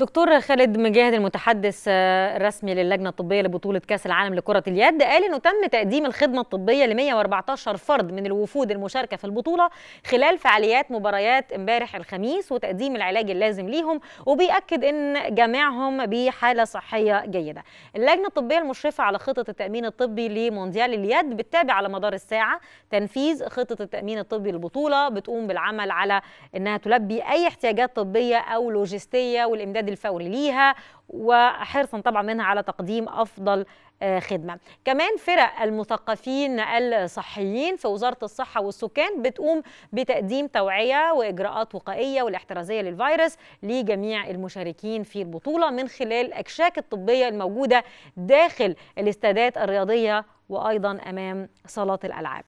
دكتور خالد مجاهد المتحدث آه، الرسمي للجنه الطبيه لبطوله كاس العالم لكره اليد قال انه تم تقديم الخدمه الطبيه ل 114 فرد من الوفود المشاركه في البطوله خلال فعاليات مباريات امبارح الخميس وتقديم العلاج اللازم ليهم وبيأكد ان جميعهم بحاله صحيه جيده. اللجنه الطبيه المشرفه على خطه التامين الطبي لمونديال اليد بتتابع على مدار الساعه تنفيذ خطه التامين الطبي للبطوله بتقوم بالعمل على انها تلبي اي احتياجات طبيه او لوجستيه والامداد الفوري ليها وحرصا طبعا منها على تقديم افضل آه، خدمه كمان فرق المثقفين الصحيين في وزاره الصحه والسكان بتقوم بتقديم توعيه واجراءات وقائيه والاحترازيه للفيروس لجميع المشاركين في البطوله من خلال الاكشاك الطبيه الموجوده داخل الاستادات الرياضيه وايضا امام صالات الالعاب